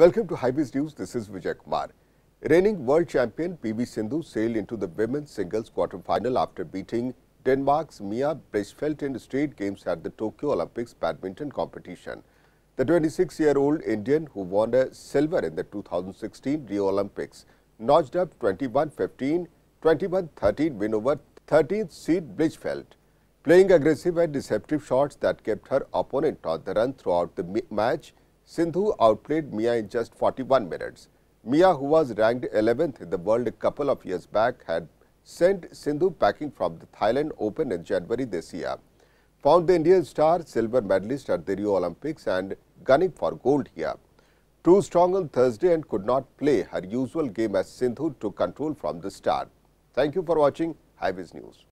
Welcome to Highways News. This is Vijay Kumar. Reigning world champion PB Sindhu sailed into the women's singles quarterfinal after beating Denmark's Mia Brechfeldt in straight games at the Tokyo Olympics badminton competition. The 26-year-old Indian who won a silver in the 2016 Rio Olympics notched up 21-15, 21-13 win over 13th seed Brechfeldt, playing aggressive and deceptive shots that kept her opponent on the run throughout the match Sindhu outplayed Mia in just 41 minutes. Mia, who was ranked 11th in the world a couple of years back, had sent Sindhu packing from the Thailand Open in January this year. Found the Indian star silver medalist at the Rio Olympics and gunning for gold here. Too strong on Thursday and could not play her usual game as Sindhu took control from the start. Thank you for watching Highways News.